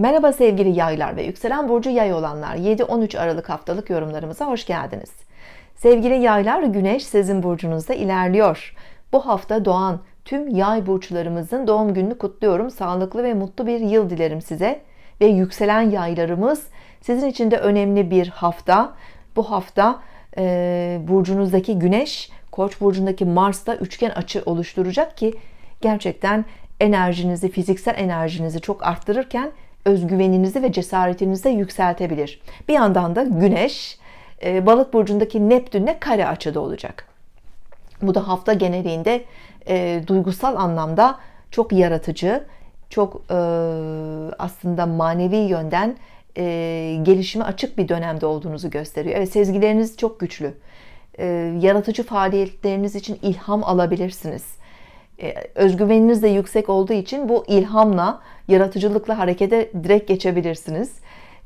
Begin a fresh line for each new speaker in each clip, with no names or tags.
Merhaba sevgili yaylar ve yükselen burcu yay olanlar 7-13 Aralık haftalık yorumlarımıza hoş geldiniz. Sevgili yaylar güneş sizin burcunuzda ilerliyor. Bu hafta doğan tüm yay burçlarımızın doğum gününü kutluyorum. Sağlıklı ve mutlu bir yıl dilerim size. Ve yükselen yaylarımız sizin için de önemli bir hafta. Bu hafta e, burcunuzdaki güneş koç burcundaki Mars'ta üçgen açı oluşturacak ki gerçekten enerjinizi, fiziksel enerjinizi çok arttırırken özgüveninizi ve cesaretinizi de yükseltebilir. Bir yandan da Güneş e, Balık burcundaki Neptünle kare açıda olacak. Bu da hafta genelinde e, duygusal anlamda çok yaratıcı, çok e, aslında manevi yönden e, gelişime açık bir dönemde olduğunuzu gösteriyor. Evet, sezgileriniz çok güçlü. E, yaratıcı faaliyetleriniz için ilham alabilirsiniz e, özgüveniniz de yüksek olduğu için bu ilhamla, yaratıcılıkla harekete direkt geçebilirsiniz.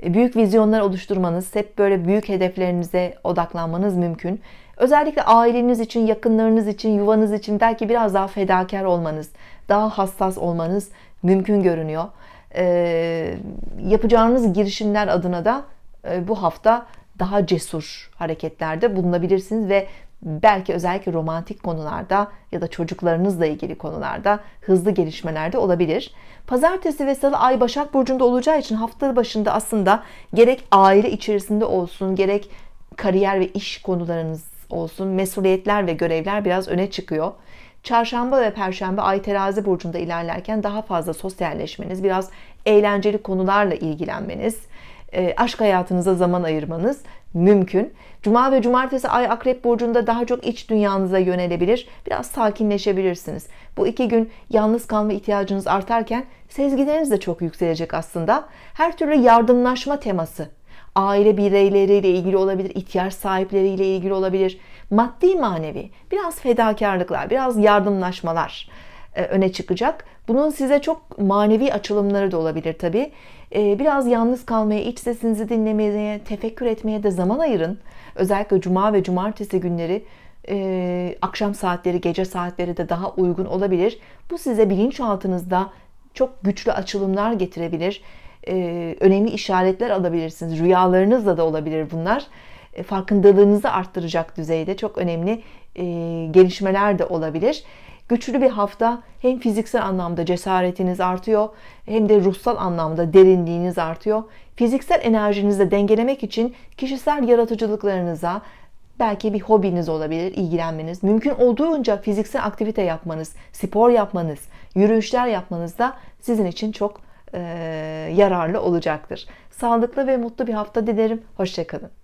E, büyük vizyonlar oluşturmanız, hep böyle büyük hedeflerinize odaklanmanız mümkün. Özellikle aileniz için, yakınlarınız için, yuvanız için belki biraz daha fedakar olmanız, daha hassas olmanız mümkün görünüyor. E, yapacağınız girişimler adına da e, bu hafta daha cesur hareketlerde bulunabilirsiniz ve belki özellikle romantik konularda ya da çocuklarınızla ilgili konularda hızlı gelişmelerde olabilir. Pazartesi ve salı ay Başak Burcu'nda olacağı için hafta başında aslında gerek aile içerisinde olsun gerek kariyer ve iş konularınız olsun mesuliyetler ve görevler biraz öne çıkıyor. Çarşamba ve Perşembe Ay Terazi burcunda ilerlerken daha fazla sosyalleşmeniz, biraz eğlenceli konularla ilgilenmeniz, e, aşk hayatınıza zaman ayırmanız mümkün. Cuma ve cumartesi ay akrep burcunda daha çok iç dünyanıza yönelebilir. Biraz sakinleşebilirsiniz. Bu iki gün yalnız kalma ihtiyacınız artarken sezgileriniz de çok yükselecek aslında. Her türlü yardımlaşma teması aile bireyleriyle ilgili olabilir, ihtiyaç sahipleriyle ilgili olabilir. Maddi manevi biraz fedakarlıklar, biraz yardımlaşmalar e, öne çıkacak. Bunun size çok manevi açılımları da olabilir tabi. E, biraz yalnız kalmaya, iç sesinizi dinlemeye, tefekkür etmeye de zaman ayırın. Özellikle cuma ve cumartesi günleri e, akşam saatleri, gece saatleri de daha uygun olabilir. Bu size bilinçaltınızda çok güçlü açılımlar getirebilir. Önemli işaretler alabilirsiniz. Rüyalarınızla da olabilir bunlar farkındalığınızı arttıracak düzeyde çok önemli gelişmeler de olabilir. Güçlü bir hafta hem fiziksel anlamda cesaretiniz artıyor hem de ruhsal anlamda derinliğiniz artıyor. Fiziksel enerjinizi de dengelemek için kişisel yaratıcılıklarınıza, belki bir hobiniz olabilir, ilgilenmeniz. Mümkün olduğunca fiziksel aktivite yapmanız, spor yapmanız, yürüyüşler yapmanız da sizin için çok e, yararlı olacaktır. Sağlıklı ve mutlu bir hafta dilerim. Hoşçakalın.